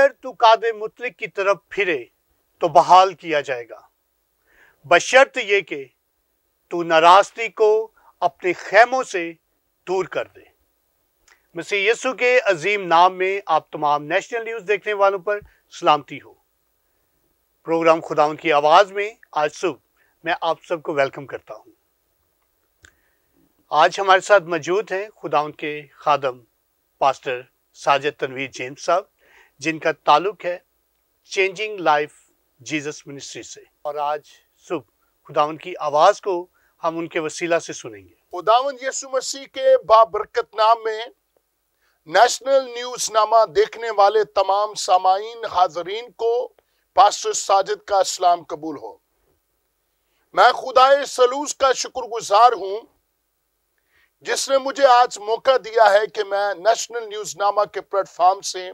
अगर तू काद मुतलिक की तरफ फिरे तो बहाल किया जाएगा बशर्त ये कि तू नाराजगी को अपने खेमों से दूर कर दे मसीह यसु के अजीम नाम में आप तमाम नेशनल न्यूज़ देखने वालों पर सलामती हो प्रोग्राम खुदाउन की आवाज़ में आज सुबह मैं आप सबको वेलकम करता हूँ आज हमारे साथ मौजूद हैं खुदाउन के खादम पास्टर साजिद तनवीर जेम्स साहब जिनका ताल्लुक है चेंजिंग लाइफ जीसस मिनिस्ट्री से और आज सुबह खुदावन की आवाज़ को हम उनके वसीला से सुनेंगे खुदावन यीशु मसीह के बाबरकत नाम में नेशनल न्यूज नामा देखने वाले तमाम सामाइन हाजरीन को पास्टर साजिद का इस्लाम कबूल हो मैं खुदाए सलूस का शुक्रगुजार हूं जिसने मुझे आज मौका दिया है कि मैं नेशनल न्यूज नामा के प्लेटफॉर्म से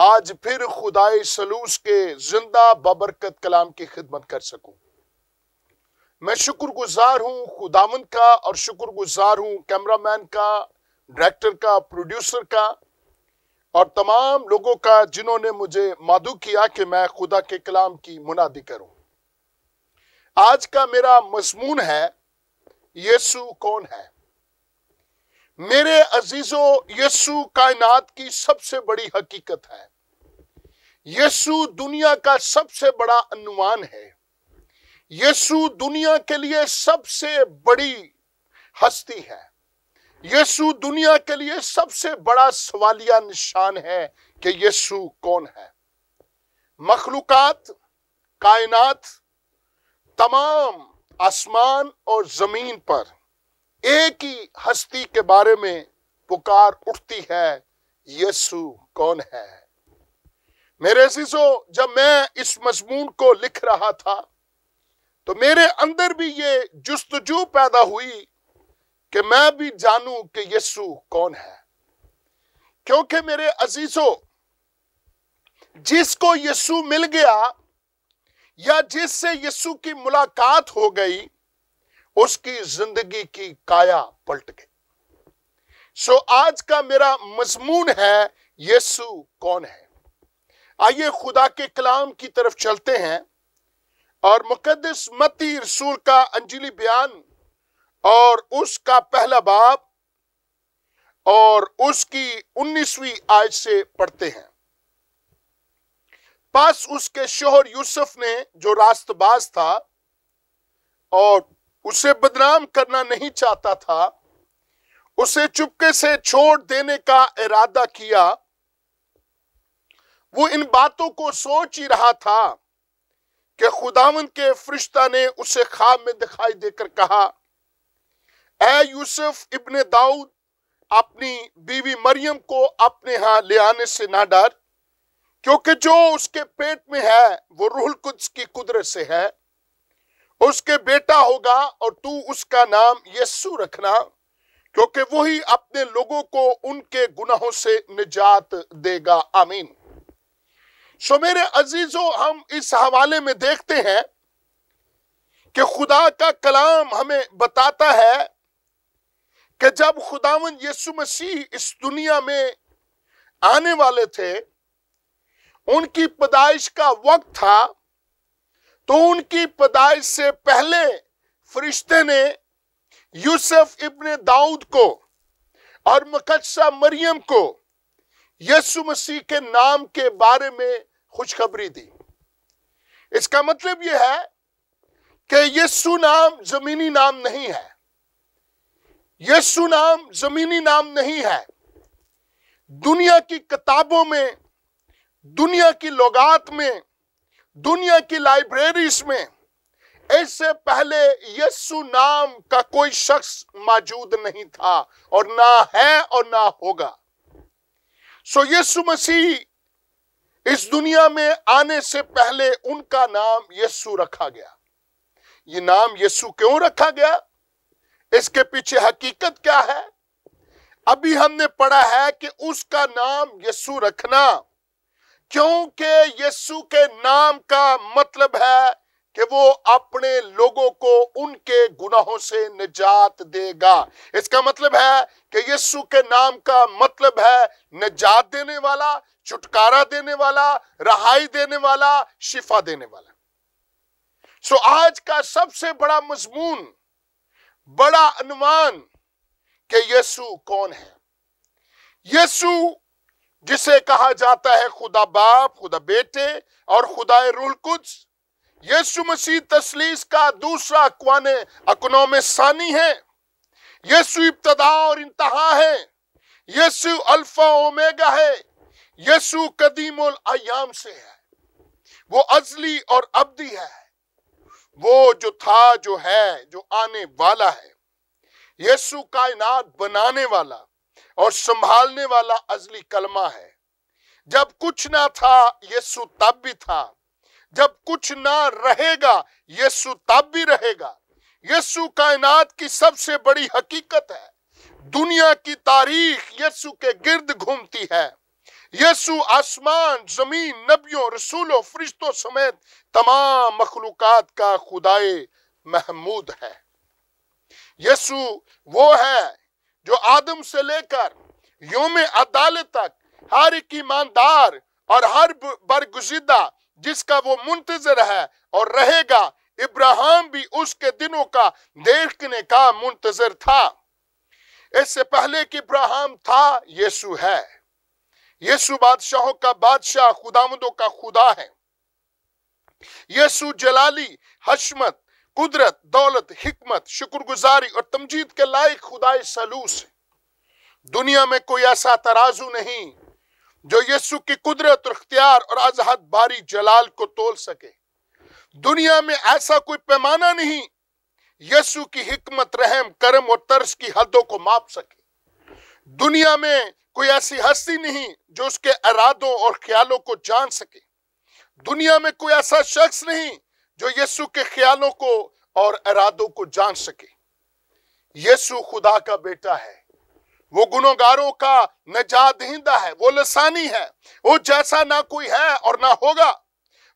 आज फिर खुदाई सलूस के जिंदा बबरकत कलाम की खिदमत कर सकूं मैं शुक्रगुजार हूं खुदामंद का और शुक्रगुजार हूं कैमरामैन का डायरेक्टर का प्रोड्यूसर का और तमाम लोगों का जिन्होंने मुझे मादू किया कि मैं खुदा के कलाम की मुनादी करूं आज का मेरा मजमून है यीशु कौन है मेरे अजीजों यसु कायनात की सबसे बड़ी हकीकत है यसु दुनिया का सबसे बड़ा अनुमान है यसु दुनिया के लिए सबसे बड़ी हस्ती है यसु दुनिया के लिए सबसे बड़ा सवालिया निशान है कि यसु कौन है मखलूक़ात कायनात तमाम आसमान और जमीन पर एक ही हस्ती के बारे में पुकार उठती है यीशु कौन है मेरे शिशो जब मैं इस मजमून को लिख रहा था तो मेरे अंदर भी ये जुस्तजू पैदा हुई कि मैं भी जानूं कि यस्सु कौन है क्योंकि मेरे अजीजों जिसको यस्सु मिल गया या जिससे यीशु की मुलाकात हो गई उसकी जिंदगी की काया पलट गई सो आज का मेरा मजमून है यीशु कौन है आइए खुदा के कलाम की तरफ चलते हैं और मुकदस मती रसूल का अंजलि बयान और उसका पहला बाब और उसकी उन्नीसवीं आयत से पढ़ते हैं पास उसके शोहर यूसुफ ने जो रास्तबाज था और उसे बदनाम करना नहीं चाहता था उसे चुपके से छोड़ देने का इरादा किया वो इन बातों को सोच ही रहा था कि खुदावन के फरिश्ता ने उसे खाब में दिखाई देकर कहा ए यूसुफ इब्ने दाऊद अपनी बीवी मरियम को अपने यहां ले आने से ना डर क्योंकि जो उसके पेट में है वो रूहुल कुछ की कुदरत से है उसके बेटा होगा और तू उसका नाम यस्सु रखना क्योंकि वही अपने लोगों को उनके गुनाहों से निजात देगा आमीन सो मेरे अजीजों हम इस हवाले में देखते हैं कि खुदा का कलाम हमें बताता है कि जब खुदावन यीशु मसीह इस दुनिया में आने वाले थे उनकी पैदाइश का वक्त था तो उनकी पैदाइश से पहले फरिश्ते ने यूसुफ इब्ने दाऊद को और मकदसा मरियम को यसु मसीह के नाम के बारे में खुशखबरी दी इसका मतलब यह है कि यसु नाम जमीनी नाम नहीं है यसु नाम जमीनी नाम नहीं है दुनिया की किताबों में दुनिया की लौगात में दुनिया की लाइब्रेरीज में इससे पहले यस्सु नाम का कोई शख्स मौजूद नहीं था और ना है और ना होगा सो यस्सु मसीह इस दुनिया में आने से पहले उनका नाम यस्सु रखा गया ये नाम यस्सु क्यों रखा गया इसके पीछे हकीकत क्या है अभी हमने पढ़ा है कि उसका नाम यस्सु रखना क्योंकि यीशु के नाम का मतलब है कि वो अपने लोगों को उनके गुनाहों से निजात देगा इसका मतलब है कि यीशु के नाम का मतलब है निजात देने वाला छुटकारा देने वाला रहाई देने वाला शिफा देने वाला सो आज का सबसे बड़ा मजमून बड़ा अनुमान कि यीशु कौन है यीशु जिसे कहा जाता है खुदा बाप खुदा बेटे और खुदा रूल कुछ यीशु मसीह तसलीस का दूसरा अकवान अकनोम सानी है यीशु इब्तदा और इंतहा है यीशु अल्फा ओमेगा है यीशु कदीम अयाम से है वो अजली और अब्दी है वो जो था जो है जो आने वाला है यीशु कायनात बनाने वाला और संभालने वाला अजली कलमा है जब कुछ ना था यीशु तब भी था जब कुछ ना रहेगा यीशु तब भी रहेगा यीशु कायनात की सबसे बड़ी हकीकत है दुनिया की तारीख यीशु के गिर्द घूमती है यीशु आसमान जमीन नबियों रसूलों फरिश्तों समेत तमाम मखलूकत का खुदाए महमूद है यीशु वो है जो आदम से लेकर योम अदालत तक हर एक ईमानदार और हर बरगुजिदा जिसका वो मुंतजर है और रहेगा इब्राहिम भी उसके दिनों का देखने का मुंतजर था इससे पहले कि इब्राहिम था यीशु है यीशु बादशाहों का बादशाह खुदामदों का खुदा है यीशु जलाली हशमत कुदरत दौलत हिकमत शुक्रगुजारी और तमजीद के लायक खुदाई सलूस दुनिया में कोई ऐसा तराजू नहीं जो यीशु की कुदरत और अख्तियार और आजहद बारी जलाल को तोल सके दुनिया में ऐसा कोई पैमाना नहीं यीशु की हिकमत रहम करम और तर्स की हदों को माप सके दुनिया में कोई ऐसी हस्ती नहीं जो उसके इरादों और ख्यालों को जान सके दुनिया में कोई ऐसा शख्स नहीं जो यीशु के ख्यालों को और इरादों को जान सके यीशु खुदा का बेटा है वो गुनोगारों का नजात दहिंदा है वो लसानी है वो जैसा ना कोई है और ना होगा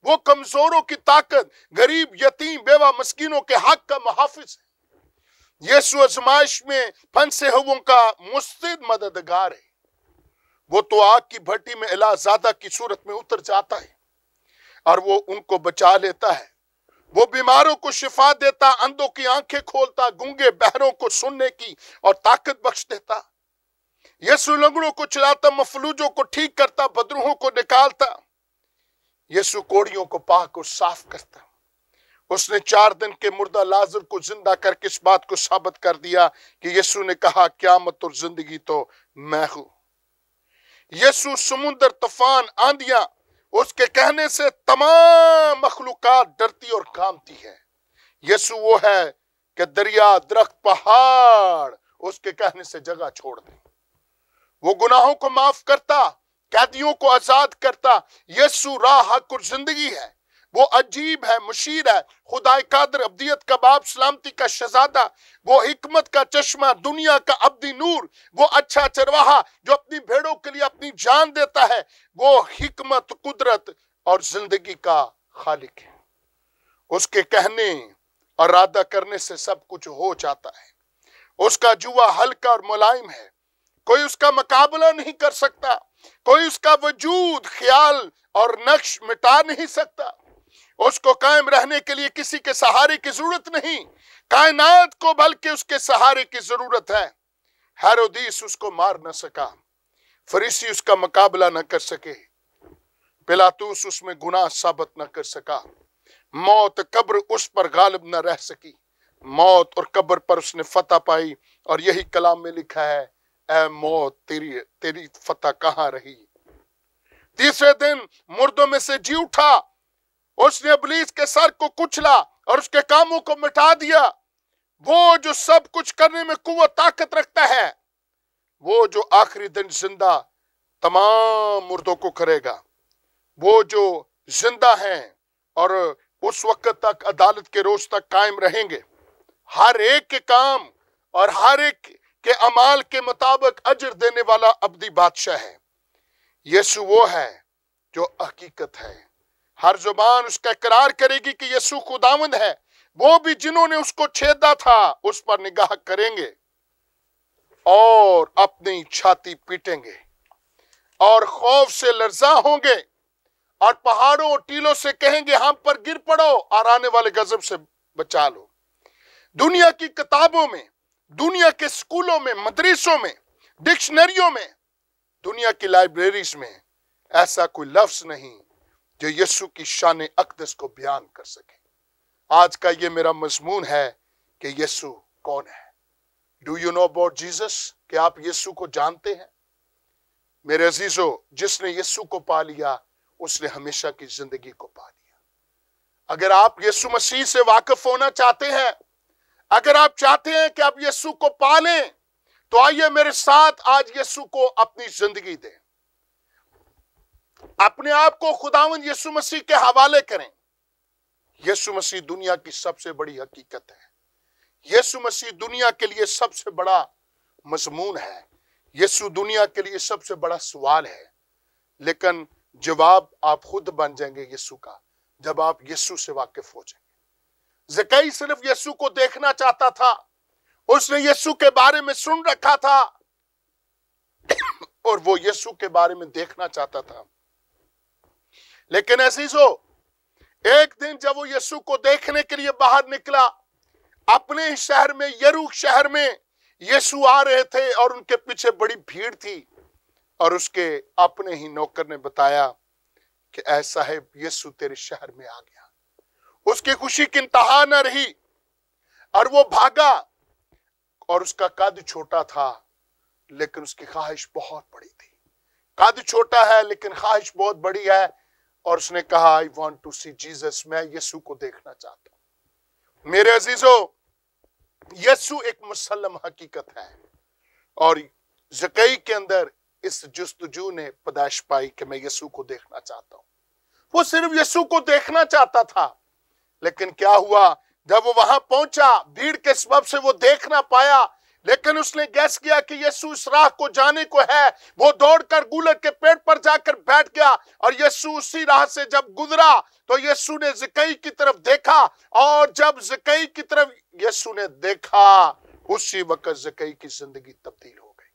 वो कमजोरों की ताकत गरीब यतीम बेवा मस्किनों के हक का मुहाफिज है यीशु आजमाइश में फंसे हुओं का मुस्तिद मददगार है वो तो आग की भट्टी में इलाजादा की सूरत में उतर जाता है और वो उनको बचा लेता है वो बीमारों को शिफा देता अंधों की आंखें खोलता गूंगे बहरों को सुनने की और ताकत बख्श देता यसु लंगड़ों को चलाता मफलूजों को ठीक करता बदरूहों को निकालता यसु कोड़ियों को पाक और साफ करता उसने चार दिन के मुर्दा लाजर को जिंदा करके इस बात को साबित कर दिया कि यसु ने कहा क्या मत और जिंदगी तो मैं हूं यसु समुंदर तूफान आंधिया उसके कहने से तमाम मखलूक डरती और कामती है यसु वो है कि दरिया दरख्त पहाड़ उसके कहने से जगह छोड़ दे वो गुनाहों को माफ करता कैदियों को आजाद करता यसु राह जिंदगी है वो अजीब है मुशीर है खुदा कादर अब्दियत का बाप सलामती का शहजादा वो हिकमत का चश्मा दुनिया का अब्दी नूर वो अच्छा चरवाहा जो अपनी भेड़ों के लिए अपनी जान देता है वो हिकमत कुदरत और जिंदगी का खालिक है उसके कहने और रादा करने से सब कुछ हो जाता है उसका जुआ हल्का और मुलायम है कोई उसका मुकाबला नहीं कर सकता कोई उसका वजूद ख्याल और नक्श मिटा नहीं सकता उसको कायम रहने के लिए किसी के सहारे की जरूरत नहीं कायनात को बल्कि उसके सहारे की जरूरत है हैरोदीस उसको मार न सका फरीसी उसका मुकाबला न कर सके पिलातूस उसमें गुनाह साबित न कर सका मौत कब्र उस पर गालिब न रह सकी मौत और कब्र पर उसने फतह पाई और यही कलाम में लिखा है ए मौत तेरी तेरी फतह कहाँ रही तीसरे दिन मुर्दों में से जी उठा उसने अबलीस के सर को कुचला और उसके कामों को मिटा दिया वो जो सब कुछ करने में कुत ताकत रखता है वो जो आखिरी दिन जिंदा तमाम मुर्दों को करेगा वो जो जिंदा हैं और उस वक्त तक अदालत के रोज तक कायम रहेंगे हर एक के काम और हर एक के अमाल के मुताबिक अजर देने वाला अब्दी बादशाह है यीशु वो है जो हकीकत है हर जुबान उसका इकरार करेगी कि यीशु खुदावंद है वो भी जिन्होंने उसको छेदा था उस पर निगाह करेंगे और अपनी छाती पीटेंगे और खौफ से लर्जा होंगे और पहाड़ों और टीलों से कहेंगे हम पर गिर पड़ो और आने वाले गजब से बचा लो दुनिया की किताबों में दुनिया के स्कूलों में मदरसों में डिक्शनरियों में दुनिया की लाइब्रेरीज में ऐसा कोई लफ्ज नहीं जो यस्सु की शान अकदस को बयान कर सके आज का ये मेरा मजमून है कि यस्सु कौन है do you know about Jesus कि आप यस्सु को जानते हैं मेरे अजीजो जिसने यस्सु को पा लिया उसने हमेशा की जिंदगी को पा लिया अगर आप यस्सु मसीह से वाकिफ होना चाहते हैं अगर आप चाहते हैं कि आप यस्सु को पालें तो आइए मेरे साथ आज यस्सु को अपनी जिंदगी दें अपने आप को खुदावन यीशु मसीह के हवाले करें यीशु मसीह दुनिया की सबसे बड़ी हकीकत है यीशु मसीह दुनिया के लिए सबसे बड़ा मजमून है यीशु दुनिया के लिए सबसे बड़ा सवाल है लेकिन जवाब आप खुद बन जाएंगे यीशु का जब आप यीशु से वाकिफ हो जाएंगे जकई सिर्फ यीशु को देखना चाहता था उसने यीशु के बारे में सुन रखा था और वो यीशु के बारे में देखना चाहता था लेकिन ऐसी सो एक दिन जब वो यीशु को देखने के लिए बाहर निकला अपने ही शहर में यरूक शहर में यीशु आ रहे थे और उनके पीछे बड़ी भीड़ थी और उसके अपने ही नौकर ने बताया कि ऐसा है यीशु तेरे शहर में आ गया उसकी खुशी की इंतहा न रही और वो भागा और उसका कद छोटा था लेकिन उसकी ख्वाहिश बहुत बड़ी थी कद छोटा है लेकिन ख्वाहिश बहुत बड़ी है और उसने कहा I want to see Jesus मैं यसु को देखना चाहता मेरे अजीजो यसु एक मुसलम हकीकत है और जकई के अंदर इस जस्तजू ने पदाश पाई कि मैं यसु को देखना चाहता हूं वो सिर्फ यसु को देखना चाहता था लेकिन क्या हुआ जब वो वहां पहुंचा भीड़ के सब से वो देख ना पाया लेकिन उसने गैस किया कि यीशु इस राह को जाने को है वो दौड़कर गुलर के पेड़ पर जाकर बैठ गया और यीशु उसी राह से जब गुजरा तो यीशु ने जिकई की तरफ देखा और जब जिकई की तरफ यीशु ने देखा उसी वक्त जिकई की जिंदगी तब्दील हो गई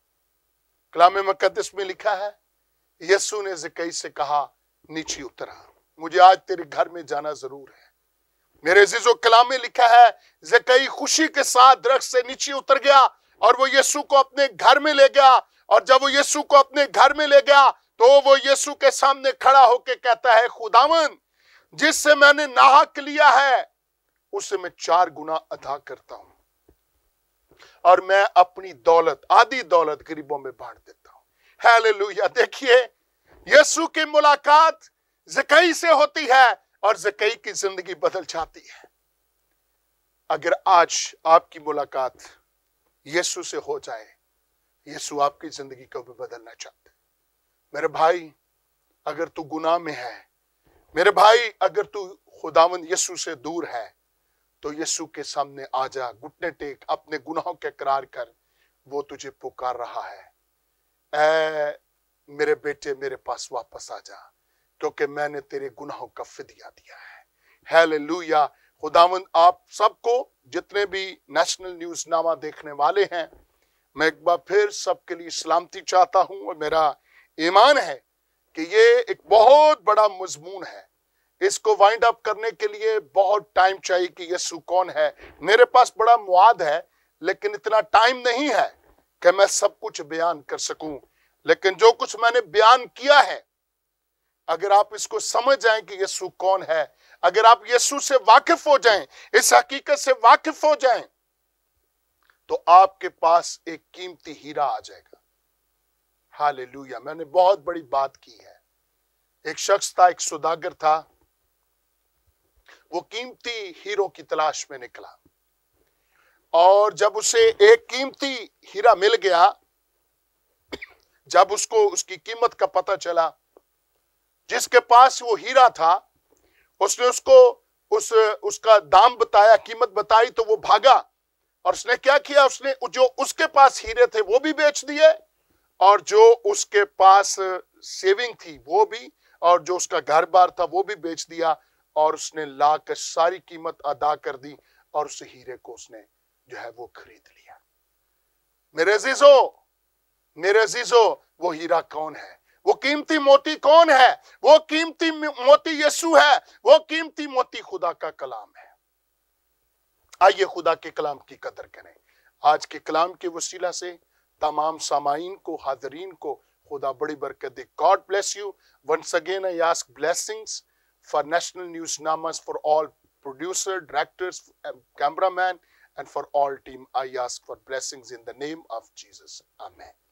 कलाम मकदस में लिखा है यीशु ने जिकई से कहा नीचे उतरा मुझे आज तेरे घर में जाना जरूर है मेरे जिजो कलाम में लिखा है जकई खुशी के साथ दरख्त से नीचे उतर गया और वो यीशु को अपने घर में ले गया और जब वो यीशु को अपने घर में ले गया तो वो यीशु के सामने खड़ा होकर कहता है खुदावन जिससे मैंने नाहक लिया है उससे मैं चार गुना अदा करता हूं और मैं अपनी दौलत आधी दौलत गरीबों में बांट देता हूं हैले देखिए यीशु की मुलाकात जकई से होती है और जकई की जिंदगी बदल जाती है अगर आज आपकी मुलाकात यीशु से हो जाए यीशु आपकी जिंदगी को भी बदलना चाहते मेरे भाई अगर तू गुनाह में है मेरे भाई अगर तू खुदावन यीशु से दूर है तो यीशु के सामने आ जा घुटने टेक अपने गुनाहों के करार कर वो तुझे पुकार रहा है ए, मेरे बेटे मेरे पास वापस आ जा क्योंकि तो मैंने तेरे गुनाहों का फिदिया दिया है लुया खुदावंद आप सबको जितने भी नेशनल न्यूज नामा देखने वाले हैं मैं एक बार फिर सबके लिए सलामती चाहता हूं और मेरा ईमान है कि ये एक बहुत बड़ा मजमून है इसको वाइंड अप करने के लिए बहुत टाइम चाहिए कि यस्सु कौन है मेरे पास बड़ा मुआद है लेकिन इतना टाइम नहीं है कि मैं सब कुछ बयान कर सकूं लेकिन जो कुछ मैंने बयान किया है अगर आप इसको समझ जाएं कि यीशु कौन है अगर आप यीशु से वाकिफ हो जाएं इस हकीकत से वाकिफ हो जाएं तो आपके पास एक कीमती हीरा आ जाएगा हाल मैंने बहुत बड़ी बात की है एक शख्स था एक सुदागर था वो कीमती हीरो की तलाश में निकला और जब उसे एक कीमती हीरा मिल गया जब उसको उसकी कीमत का पता चला जिसके पास वो हीरा था उसने उसको उस उसका दाम बताया कीमत बताई तो वो भागा और उसने क्या किया उसने जो उसके पास हीरे थे वो भी बेच दिए और जो उसके पास सेविंग थी वो भी और जो उसका घर बार था वो भी बेच दिया और उसने ला कर सारी कीमत अदा कर दी और उस हीरे को उसने जो है वो खरीद लिया मेरे जीजो मेरे जीजो वो हीरा कौन है वो कीमती मोती कौन है वो कीमती मोती यीशु है वो कीमती मोती खुदा का कलाम है आइए खुदा के कलाम की कदर करें आज के कलाम के वसीला से तमाम सामाइन को हाजरीन को खुदा बड़ी बरकत दे God bless you once again I ask blessings for national news names for all producer directors cameraman and for all team I ask for blessings in the name of Jesus amen